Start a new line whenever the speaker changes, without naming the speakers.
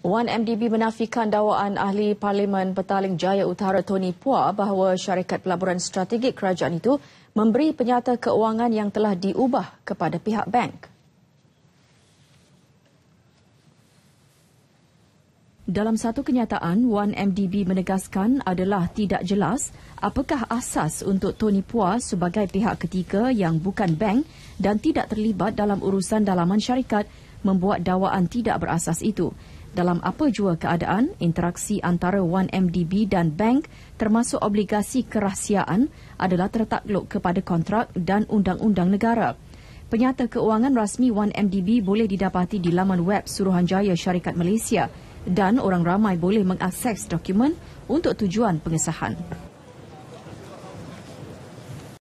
Wan MDB menafikan dakwaan ahli Parlimen Petaling Jaya Utara Tony Pua bahawa syarikat pelaburan strategik kerajaan itu memberi penyata keuangan yang telah diubah kepada pihak bank. Dalam satu kenyataan, Wan MDB menegaskan adalah tidak jelas apakah asas untuk Tony Pua sebagai pihak ketiga yang bukan bank dan tidak terlibat dalam urusan dalaman syarikat membuat dakwaan tidak berasas itu dalam apa jua keadaan interaksi antara 1MDB dan bank termasuk obligasi kerahsiaan adalah tertakluk kepada kontrak dan undang-undang negara. Penyata keuangan rasmi 1MDB boleh didapati di laman web Suruhanjaya Syarikat Malaysia dan orang ramai boleh mengakses dokumen untuk tujuan pengesahan.